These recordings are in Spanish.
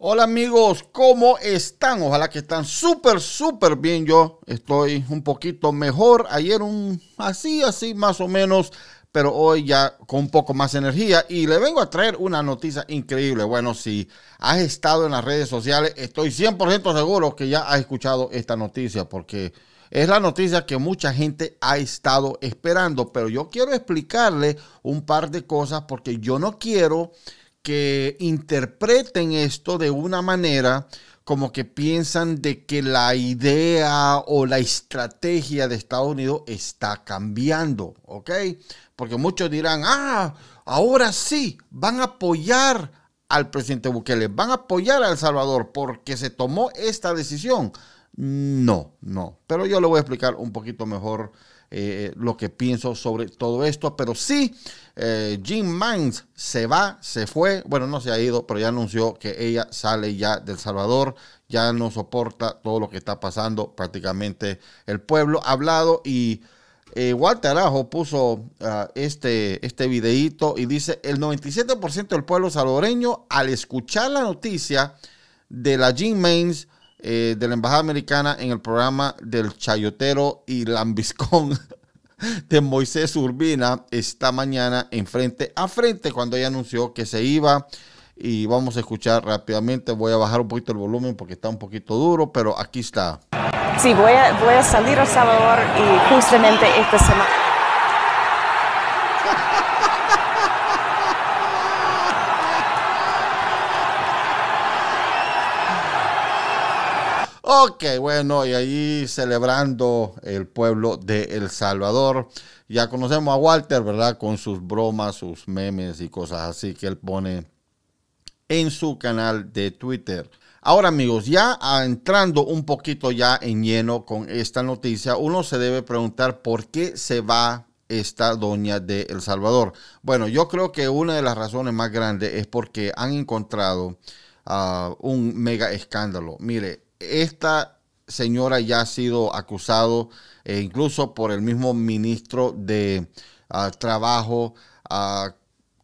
Hola amigos, ¿cómo están? Ojalá que están súper, súper bien. Yo estoy un poquito mejor. Ayer un así, así más o menos, pero hoy ya con un poco más energía. Y le vengo a traer una noticia increíble. Bueno, si has estado en las redes sociales, estoy 100% seguro que ya has escuchado esta noticia porque es la noticia que mucha gente ha estado esperando, pero yo quiero explicarle un par de cosas porque yo no quiero que interpreten esto de una manera como que piensan de que la idea o la estrategia de Estados Unidos está cambiando, ¿ok? Porque muchos dirán, ah, ahora sí, van a apoyar al presidente Bukele, van a apoyar a El Salvador porque se tomó esta decisión. No, no, pero yo lo voy a explicar un poquito mejor eh, lo que pienso sobre todo esto. Pero sí, eh, Jim se va, se fue. Bueno, no se ha ido, pero ya anunció que ella sale ya del Salvador. Ya no soporta todo lo que está pasando. Prácticamente el pueblo ha hablado y... Eh, Walter Arajo puso ah, este, este videíto y dice, el 97% del pueblo salvadoreño al escuchar la noticia de la Jean Mainz eh, de la Embajada Americana en el programa del Chayotero y Lambiscón de Moisés Urbina esta mañana en frente a frente cuando ella anunció que se iba y vamos a escuchar rápidamente. Voy a bajar un poquito el volumen porque está un poquito duro, pero aquí está. Sí, voy a, voy a salir a Salvador y justamente esta semana. Ok, bueno, y ahí celebrando el pueblo de El Salvador. Ya conocemos a Walter, ¿verdad? Con sus bromas, sus memes y cosas así que él pone en su canal de Twitter. Ahora amigos, ya ah, entrando un poquito ya en lleno con esta noticia, uno se debe preguntar por qué se va esta doña de El Salvador. Bueno, yo creo que una de las razones más grandes es porque han encontrado ah, un mega escándalo. Mire, esta señora ya ha sido acusado eh, incluso por el mismo ministro de ah, Trabajo ah,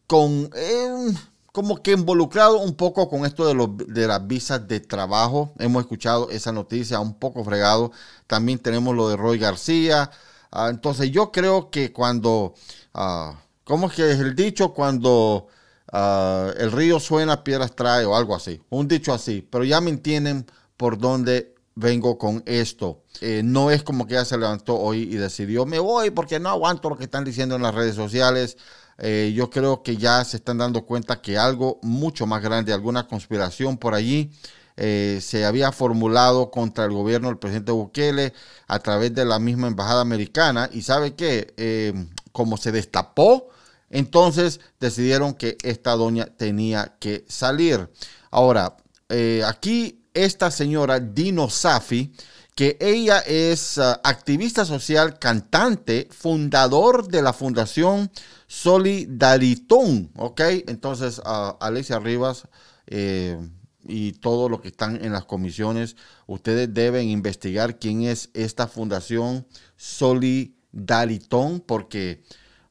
con... Em, como que involucrado un poco con esto de, los, de las visas de trabajo. Hemos escuchado esa noticia un poco fregado. También tenemos lo de Roy García. Ah, entonces yo creo que cuando, ¿cómo es que es el dicho? Cuando el río suena, piedras trae o algo así. Un dicho así. Pero ya me entienden por dónde vengo con esto. Eh, no es como que ya se levantó hoy y decidió, me voy porque no aguanto lo que están diciendo en las redes sociales. Eh, yo creo que ya se están dando cuenta que algo mucho más grande, alguna conspiración por allí, eh, se había formulado contra el gobierno del presidente Bukele a través de la misma embajada americana. Y sabe que, como se destapó, entonces decidieron que esta doña tenía que salir. Ahora, aquí esta señora Dino Safi, que ella es ah, activista social, cantante, fundador de la fundación Solidaritón, ¿ok? Entonces, alicia ah, Alexia Rivas eh, y todo lo que están en las comisiones, ustedes deben investigar quién es esta fundación Solidaritón, porque,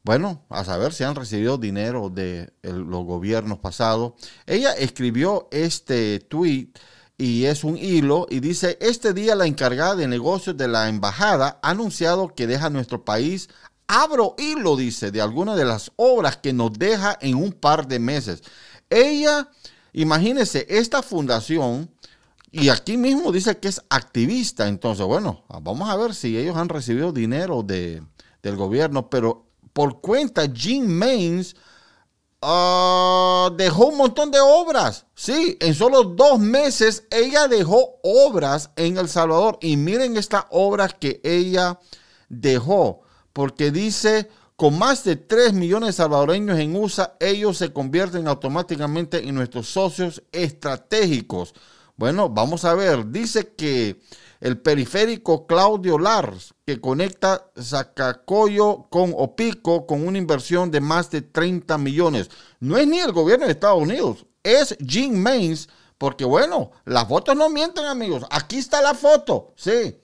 bueno, a saber si han recibido dinero de los gobiernos pasados. Ella escribió este tweet y es un hilo y dice, este día la encargada de negocios de la embajada ha anunciado que deja nuestro país. Abro hilo, dice, de alguna de las obras que nos deja en un par de meses. Ella, imagínese, esta fundación, y aquí mismo dice que es activista, entonces, bueno, vamos a ver si ellos han recibido dinero de, del gobierno, pero por cuenta, Jim Maines Ah, dejó un montón de obras. Sí, en solo dos meses ella dejó obras en El Salvador. Y miren esta obra que ella dejó, porque dice, con más de 3 millones de salvadoreños en USA, ellos se convierten automáticamente en nuestros socios estratégicos. Bueno, vamos a ver, dice que el periférico Claudio Lars, que conecta Zacacoyo con Opico con una inversión de más de 30 millones. No es ni el gobierno de Estados Unidos, es Jim Mains, porque bueno, las fotos no mienten amigos. Aquí está la foto, sí.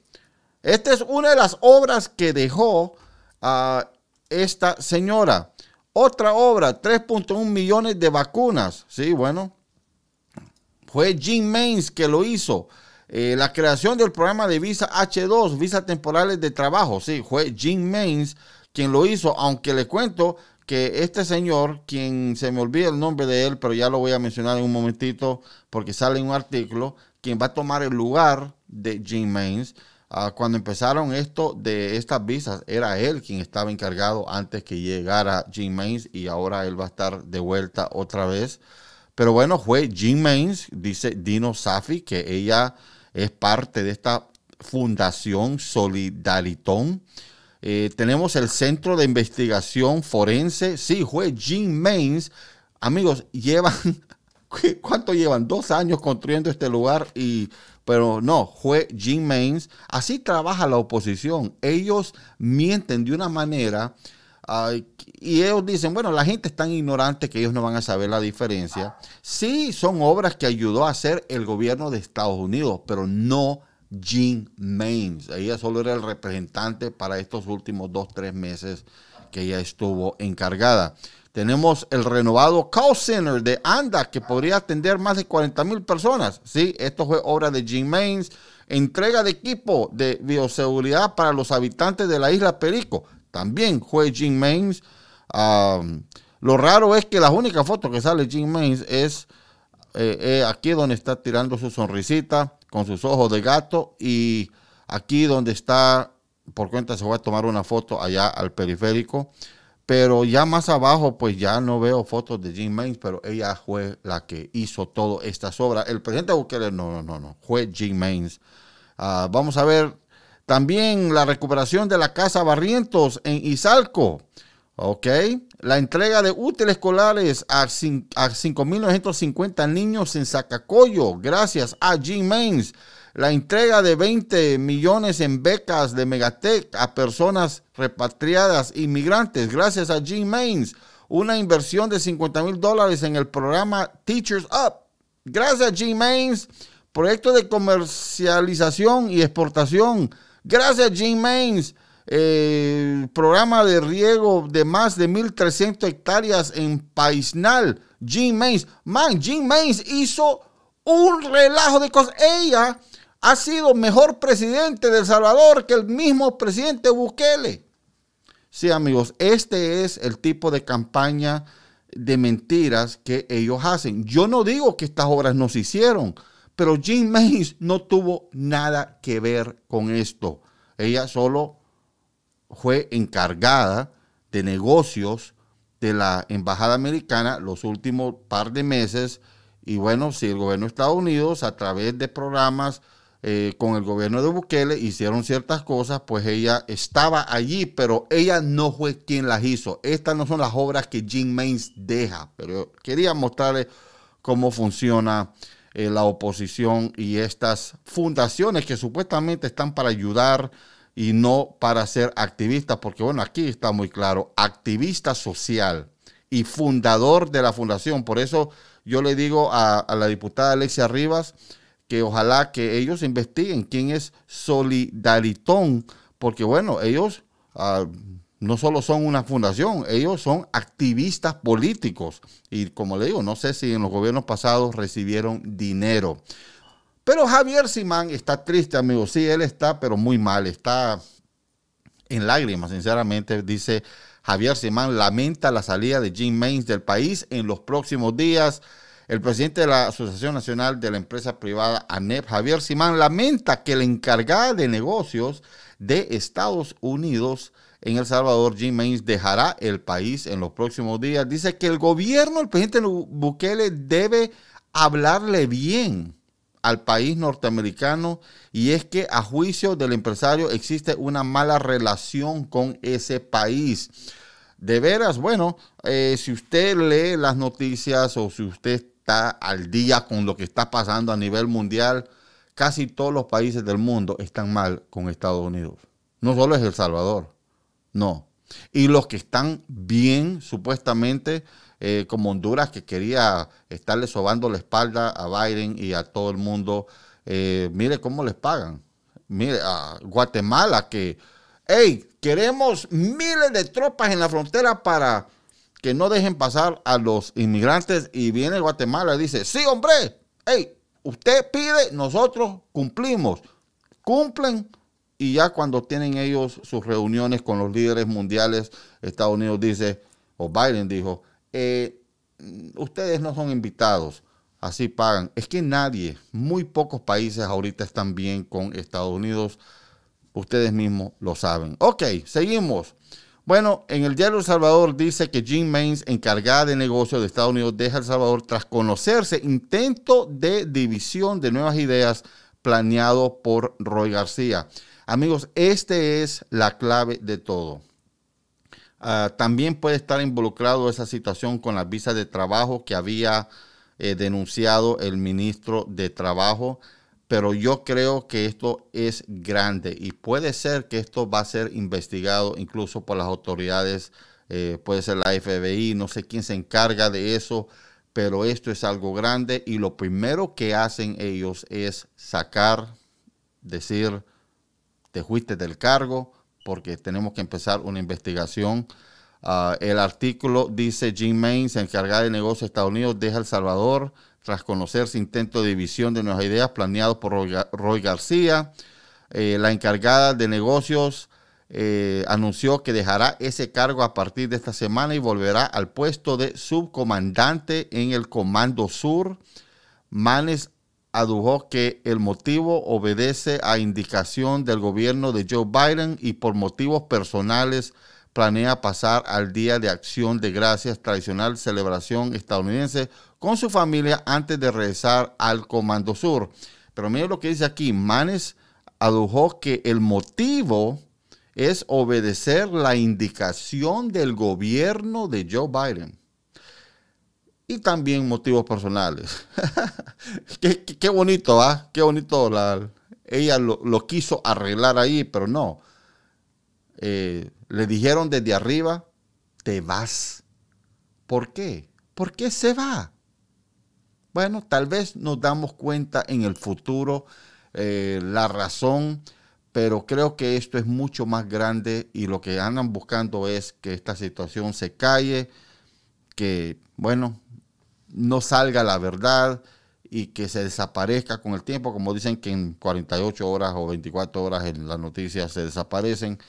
Esta es una de las obras que dejó a ah, esta señora. Otra obra, 3.1 millones de vacunas. Sí, bueno. Fue Jim Mains que lo hizo. Eh, la creación del programa de visa H2, visa temporales de trabajo, sí, fue Jim Mains quien lo hizo, aunque le cuento que este señor, quien se me olvida el nombre de él, pero ya lo voy a mencionar en un momentito porque sale en un artículo, quien va a tomar el lugar de Jim Mains ah, cuando empezaron esto de estas visas, era él quien estaba encargado antes que llegara Jim Mains y ahora él va a estar de vuelta otra vez. Pero bueno, fue Jim Mains dice Dino Safi, que ella es parte de esta fundación Solidaritón. Eh, tenemos el Centro de Investigación Forense. Sí, fue Jim Mains. Amigos, llevan, ¿cuánto llevan? Dos años construyendo este lugar y pero no, fue Jim Mains. Así trabaja la oposición. Ellos mienten de una manera y ellos dicen, bueno, la gente es tan ignorante que ellos no van a saber la diferencia. Sí, son obras que ayudó a hacer el gobierno de Estados Unidos, pero no Jean Mains. Ella solo era el representante para estos últimos dos, tres meses que ella estuvo encargada. Tenemos el renovado call center de ANDA que podría atender más de 40 mil personas. Sí, esto fue obra de Jim Mains. Entrega de equipo de bioseguridad para los habitantes de la isla Perico también fue Jim Mains lo raro es que la única foto que sale Jim Mains es eh, eh, aquí donde está tirando su sonrisita con sus ojos de gato y aquí donde está, por cuenta se va a tomar una foto allá al periférico. Pero ya más abajo, pues ya no veo fotos de Jim Mains pero ella fue la que hizo todas estas obras. El presidente Bukele, no, no, no, no, fue Jim Mains ah, vamos a ver también la recuperación de la Casa Barrientos en Izalco. Ok. La entrega de útiles escolares a 5.950 niños en Zacacoyo, gracias a G-Mains. La entrega de 20 millones en becas de Megatech a personas repatriadas, inmigrantes, gracias a G-Mains. Una inversión de 50 mil dólares en el programa Teachers Up, gracias a G-Mains. Proyecto de comercialización y exportación Gracias, Jim Maines. programa de riego de más de 1.300 hectáreas en Paisnal. Jim Maines. Man, Jim Maines hizo un relajo de cosas. Ella ha sido mejor presidente de El Salvador que el mismo presidente Bukele. Sí, amigos, este es el tipo de campaña de mentiras que ellos hacen. Yo no digo que estas obras no se hicieron. Pero Jim Mains no tuvo nada que ver con esto. Ella solo fue encargada de negocios de la Embajada Americana los últimos par de meses. Y bueno, si el gobierno de Estados Unidos, a través de programas eh, con el gobierno de Bukele, hicieron ciertas cosas, pues ella estaba allí, pero ella no fue quien las hizo. Estas no son las obras que Jim Mains deja, pero quería mostrarles cómo funciona eh, la oposición y estas fundaciones que supuestamente están para ayudar y no para ser activistas, porque bueno, aquí está muy claro, activista social y fundador de la fundación. Por eso yo le digo a, la diputada Alexia Rivas que ojalá que ellos investiguen quién es Solidaritón, porque bueno, ellos... Ah, no solo son una fundación, ellos son activistas políticos. Y como le digo, no sé si en los gobiernos pasados recibieron dinero. Pero Javier Simán está triste, amigo. Sí, él está, pero muy mal. Está en lágrimas, sinceramente. Dice Javier Simán, lamenta la salida de Jim Maynes del país en los próximos días. El presidente de la Asociación Nacional de la Empresa Privada, ANEP, Javier Simán, lamenta que la encargada de negocios de Estados Unidos en El Salvador, Jim Maines, dejará el país en los próximos días. Dice que el gobierno, el presidente Bukele, debe hablarle bien al país norteamericano y es que a juicio del empresario existe una mala relación con ese país. De veras, bueno, eh, si usted lee las noticias o si usted está al día con lo que está pasando a nivel mundial, casi todos los países del mundo están mal con Estados Unidos. No solo es El Salvador. No. Y los que están bien, supuestamente, eh, como Honduras, que quería estarle sobando la espalda a Biden y a todo el mundo, eh, mire cómo les pagan. Mire, a Guatemala, que, hey, queremos miles de tropas en la frontera para que no dejen pasar a los inmigrantes y viene Guatemala y dice, sí, hombre, hey, usted pide, nosotros cumplimos. Cumplen y ya cuando tienen ellos sus reuniones con los líderes mundiales, Estados Unidos dice, o Biden dijo, eh, ustedes no son invitados, así pagan. Es que nadie, muy pocos países ahorita están bien con Estados Unidos, ustedes mismos lo saben. Ok, seguimos. Bueno, en el diario El Salvador dice que Jim Maines, encargada de negocios de Estados Unidos, deja El Salvador tras conocerse intento de división de nuevas ideas planeado por Roy García. Amigos, esta es la clave de todo. Ah, también puede estar involucrado esa situación con las visas de trabajo que había eh, denunciado el ministro de Trabajo, pero yo creo que esto es grande y puede ser que esto va a ser investigado incluso por las autoridades, eh, puede ser la FBI, no sé quién se encarga de eso, pero esto es algo grande y lo primero que hacen ellos es sacar, decir, te fuiste del cargo porque tenemos que empezar una investigación. Ah, el artículo dice Jim Maines, encargada de negocios de Estados Unidos, deja El Salvador tras conocerse intento de división de nuevas ideas planeado por Roy, García. Eh, la encargada de negocios eh, anunció que dejará ese cargo a partir de esta semana y volverá al puesto de subcomandante en el Comando Sur. Manes adujo que el motivo obedece a indicación del gobierno de Joe Biden y por motivos personales planea pasar al Día de Acción de Gracias, tradicional celebración estadounidense, con su familia antes de regresar al Comando Sur. Pero mire lo que dice aquí, Manes adujo que el motivo es obedecer la indicación del gobierno de Joe Biden y también motivos personales. qué, bonito, ah Qué bonito. La, ella lo, quiso arreglar ahí, pero no. Eh, le dijeron desde arriba, te vas. ¿Por qué? ¿Por qué se va? Bueno, tal vez nos damos cuenta en el futuro eh, la razón, pero creo que esto es mucho más grande y lo que andan buscando es que esta situación se calle, que, bueno, no salga la verdad y que se desaparezca con el tiempo, como dicen que en 48 horas o 24 horas en las noticias se desaparecen.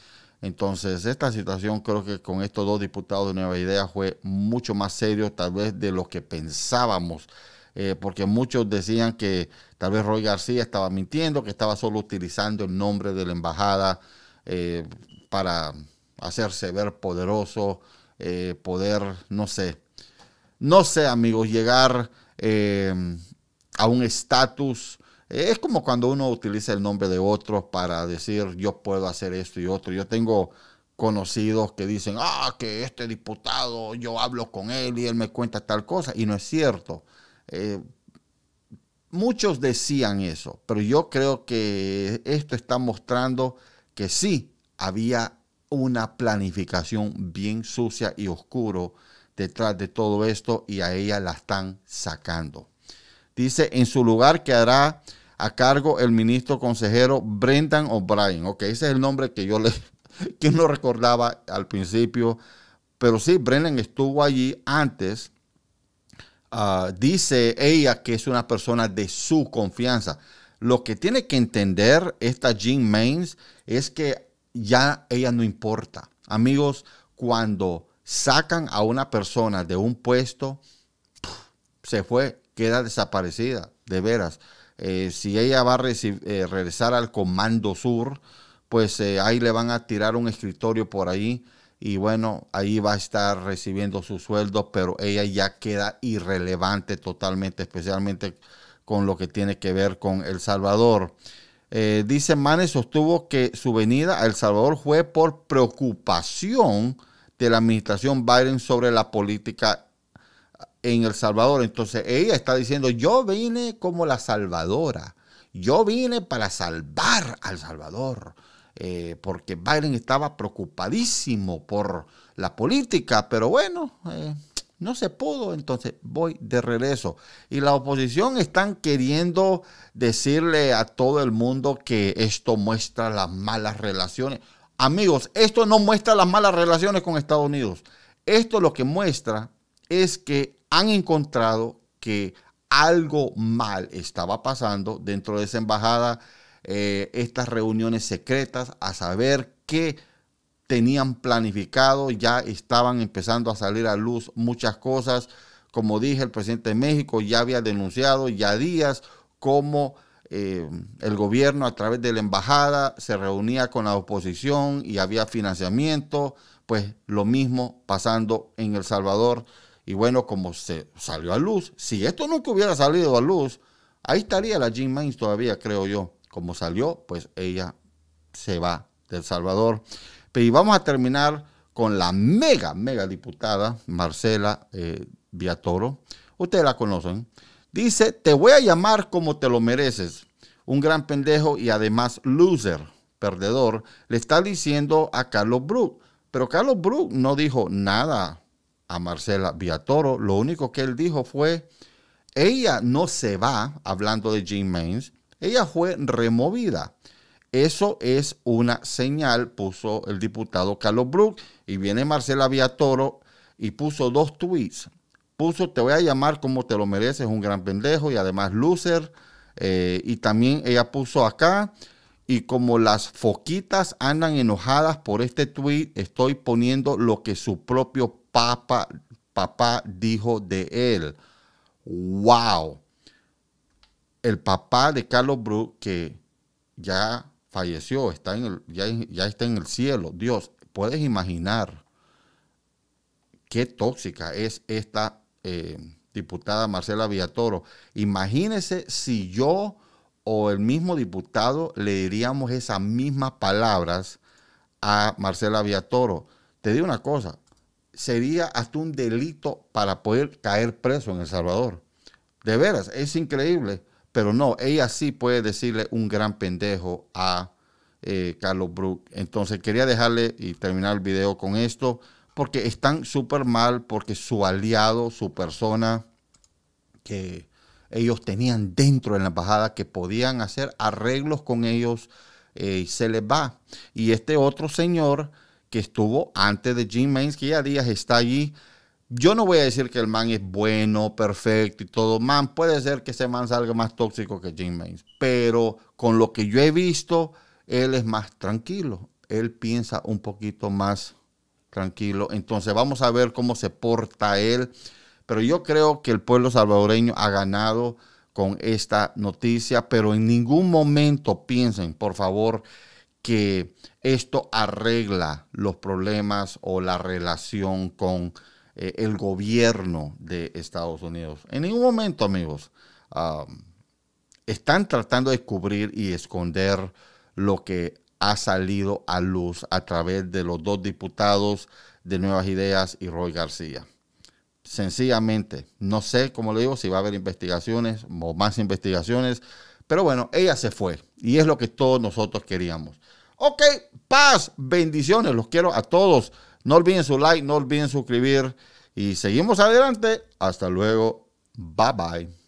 Entonces, esta situación creo que con estos dos diputados de Nueva Idea fue mucho más serio tal vez de lo que pensábamos, eh, porque muchos decían que tal vez Roy García estaba mintiendo, que estaba solo utilizando el nombre de la embajada eh, para hacerse ver poderoso, eh, poder, no sé, no sé, amigos, llegar eh, a un estatus. Eh, es como cuando uno utiliza el nombre de otro para decir yo puedo hacer esto y otro. Yo tengo conocidos que dicen, ah, que este diputado, yo hablo con él y él me cuenta tal cosa. Y no es cierto. Eh, muchos decían eso, pero yo creo que esto está mostrando que sí había una planificación bien sucia y oscuro detrás de todo esto y a ella la están sacando. Dice, en su lugar quedará a cargo el ministro consejero Brendan O'Brien. Ok, ese es el nombre que yo le, que no recordaba al principio. Pero sí, Brendan estuvo allí antes. Ah, dice ella que es una persona de su confianza. Lo que tiene que entender esta Jean Mains es que ya ella no importa. Amigos, cuando sacan a una persona de un puesto, se fue, queda desaparecida, de veras. Eh, si ella va a eh, regresar al Comando Sur, pues eh, ahí le van a tirar un escritorio por ahí y bueno, ahí va a estar recibiendo su sueldo, pero ella ya queda irrelevante totalmente, especialmente con lo que tiene que ver con El Salvador. dice Manes sostuvo que su venida a El Salvador fue por preocupación de la administración Biden sobre la política en El Salvador. Entonces ella está diciendo, yo vine como la salvadora, yo vine para salvar al Salvador, eh, porque Biden estaba preocupadísimo por la política, pero bueno, eh, no se pudo, entonces voy de regreso. Y la oposición están queriendo decirle a todo el mundo que esto muestra las malas relaciones. Amigos, esto no muestra las malas relaciones con Estados Unidos. Esto lo que muestra es que han encontrado que algo mal estaba pasando dentro de esa embajada, eh, estas reuniones secretas, a saber qué tenían planificado, ya estaban empezando a salir a luz muchas cosas. Como dije, el presidente de México ya había denunciado ya días cómo eh, el gobierno a través de la embajada se reunía con la oposición y había financiamiento, pues lo mismo pasando en El Salvador. Y bueno, como se salió a luz, si esto nunca hubiera salido a luz, ahí estaría la Jim Mains todavía, creo yo. Como salió, pues ella se va del Salvador. Pero y vamos a terminar con la mega, mega diputada Marcela eh, Viatoro. Ustedes la conocen. Dice, te voy a llamar como te lo mereces. Un gran pendejo y además loser, perdedor, le está diciendo a Carlos Brook. Pero Carlos Brook no dijo nada a Marcela Viatoro. Lo único que él dijo fue, ella no se va, hablando de Jim Mains. ella fue removida. Eso es una señal, puso el diputado Carlos Brook, y viene Marcela Viatoro y puso dos tweets puso te voy a llamar como te lo mereces, un gran pendejo y además loser. Eh, y también ella puso acá, y como las foquitas andan enojadas por este tweet, estoy poniendo lo que su propio papá papá dijo de él. ¡Wow! El papá de Carlos Brook, que ya falleció, está en ya, ya está en el cielo. Dios, puedes imaginar qué tóxica es esta eh, diputada Marcela Villatoro, imagínese si yo o el mismo diputado le diríamos esas mismas palabras a Marcela Villatoro. Te digo una cosa, sería hasta un delito para poder caer preso en El Salvador. De veras, es increíble. Pero no, ella sí puede decirle un gran pendejo a eh, Carlos Brook. Entonces quería dejarle y terminar el video con esto porque están súper mal, porque su aliado, su persona que ellos tenían dentro de la embajada que podían hacer arreglos con ellos, eh, se les va. Y este otro señor que estuvo antes de Jim Mains, que ya días está allí, yo no voy a decir que el man es bueno, perfecto y todo. Man, puede ser que ese man salga más tóxico que Jim Mains, Pero con lo que yo he visto, él es más tranquilo. Él piensa un poquito más tranquilo. Entonces vamos a ver cómo se porta él. Pero yo creo que el pueblo salvadoreño ha ganado con esta noticia, pero en ningún momento piensen, por favor, que esto arregla los problemas o la relación con eh, el gobierno de Estados Unidos. En ningún momento, amigos, ah, están tratando de cubrir y esconder lo que ha salido a luz a través de los dos diputados de Nuevas Ideas y Roy García. Sencillamente, no sé, como le digo, si va a haber investigaciones o más investigaciones, pero bueno, ella se fue y es lo que todos nosotros queríamos. Ok, paz, bendiciones, los quiero a todos. No olviden su like, no olviden suscribir y seguimos adelante. Hasta luego, bye bye.